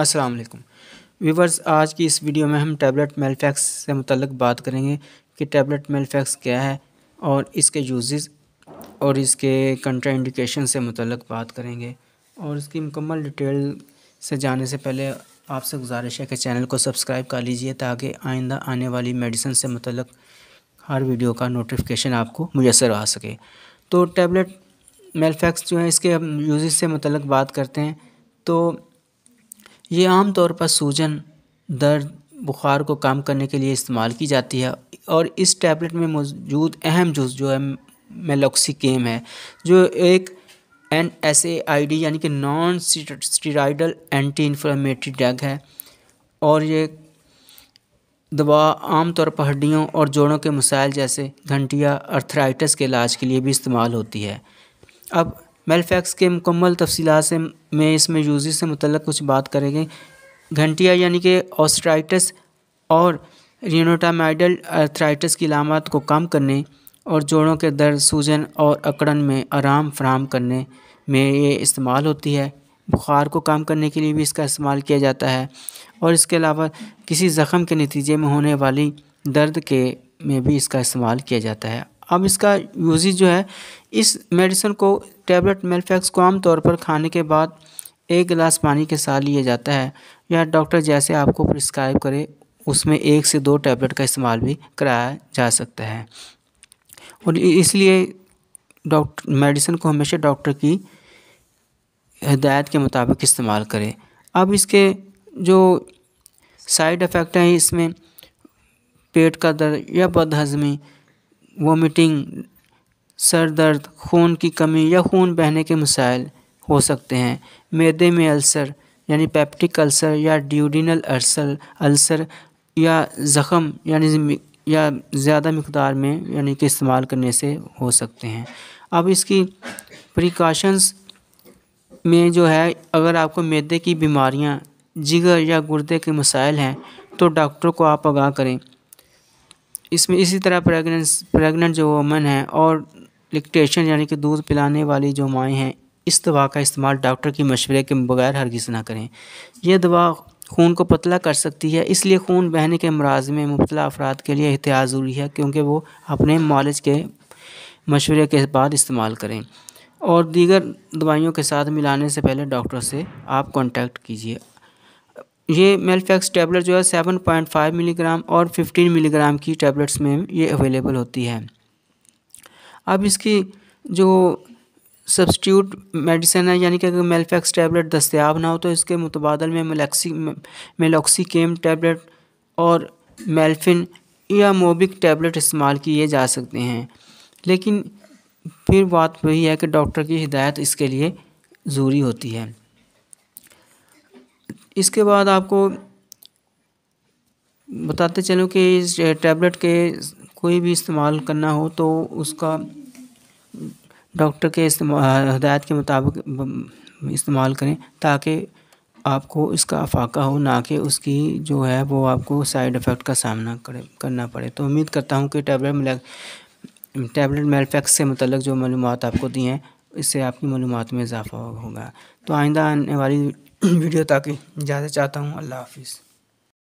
अस्सलाम वालेकुम व्यूवर्स आज की इस वीडियो में हम टैबलेट मेलफैक्स से मुतलक बात करेंगे कि टैबलेट मेलफैक्स क्या है और इसके यूज़ और इसके कंट्रा इंडिकेशन से मुतलक बात करेंगे और इसकी मुकम्मल डिटेल से जाने से पहले आपसे गुजारिश है कि चैनल को सब्सक्राइब कर लीजिए ताकि आइंदा आने वाली मेडिसिन से मुतलक हर वीडियो का नोटिफिकेशन आपको मुयसर आ सके तो टैबलेट मेलफैक्स जो है इसके यूज से मुतलक बात करते हैं तो ये आमतौर पर सूजन दर्द बुखार को कम करने के लिए इस्तेमाल की जाती है और इस टैबलेट में मौजूद अहम जूस जो है मेलोक्सिकेम है जो एक N S A I D यानी कि non steroidal anti inflammatory drug है और ये दवा आमतौर पर हड्डियों और जोड़ों के मसाइल जैसे घंटिया अर्थराइटिस के इलाज के लिए भी इस्तेमाल होती है अब मेलफैक्स के मुकम्मल तफसी से में इसमें यूजी से मतलब कुछ बात करेंगे घंटिया यानी कि ऑस्ट्राइटस और रिनोटामाइडल अर्थराइटस की लामत को कम करने और जोड़ों के दर्द सूजन और अकड़न में आराम फराम करने में ये इस्तेमाल होती है बुखार को कम करने के लिए भी इसका इस्तेमाल किया जाता है और इसके अलावा किसी ज़ख़म के नतीजे में होने वाली दर्द के में भी इसका इस्तेमाल किया जाता है अब इसका यूज जो है इस मेडिसिन को टैबलेट मेलफेक्स को आमतौर पर खाने के बाद एक गिलास पानी के साथ लिया जाता है या डॉक्टर जैसे आपको प्रिस्क्राइब करे उसमें एक से दो टैबलेट का इस्तेमाल भी कराया जा सकता है और इसलिए डॉक्टर मेडिसिन को हमेशा डॉक्टर की हिदायत के मुताबिक इस्तेमाल करें अब इसके जो साइड इफ़ेक्ट हैं इसमें पेट का दर्द या बदहजमी वोमिटिंग सर दर्द खून की कमी या खून बहने के मसाइल हो सकते हैं मैदे में अल्सर यानी पैप्टिक अल्सर या ड्यूडिनल अल्सर अल्सर या ज़ख़म यानी या ज़्यादा मकदार में यानी कि इस्तेमाल करने से हो सकते हैं अब इसकी प्रिकॉशंस में जो है अगर आपको मैदे की बीमारियां जिगर या गुर्दे के मसाइल हैं तो डॉक्टर को आप आगाह करें इसमें इसी तरह प्रेगनेंस प्रेगनेंट जो वमन है और लिक्टेशन यानी कि दूध पिलाने वाली जो माएँ हैं इस दवा का इस्तेमाल डॉक्टर की मशवरे के बगैर हरगिज़ ना करें यह दवा खून को पतला कर सकती है इसलिए खून बहने के मराज में मुबला अफराद के लिए एहतियात ज़रूरी है क्योंकि वो अपने मालिज के मशवरे के बाद इस्तेमाल करें और दीगर दवाइयों के साथ मिलाने से पहले डॉक्टर से आप कॉन्टैक्ट कीजिए ये मेलफेक्स टैबलेट जो है 7.5 मिलीग्राम और 15 मिलीग्राम की टैबलेट्स में ये अवेलेबल होती है अब इसकी जो सब्सटीट्यूट मेडिसिन है यानी कि अगर मेलफेक्स टैबलेट दस्तियाब ना हो तो इसके मुतबादल में मेलेक्सी मेलोक्सीकेम टैबलेट और मेलफिन या मोबिक टैबलेट इस्तेमाल किए जा सकते हैं लेकिन फिर बात वही है कि डॉक्टर की हिदायत इसके लिए ज़रूरी होती है इसके बाद आपको बताते चलूँ कि इस टैबलेट के कोई भी इस्तेमाल करना हो तो उसका डॉक्टर के हदायत के मुताबिक इस्तेमाल करें ताकि आपको इसका अफाका हो ना कि उसकी जो है वो आपको साइड इफ़ेक्ट का सामना करे करना पड़े तो उम्मीद करता हूँ कि टैबलेट मिला टैबलेट मेलफेक्स से मतलब जो मालूम आपको दी हैं इससे आपकी मालूम में इजाफा होगा तो आइंदा आने वाली वीडियो ताकि ज़्यादा चाहता हूँ अल्लाह हाफिज़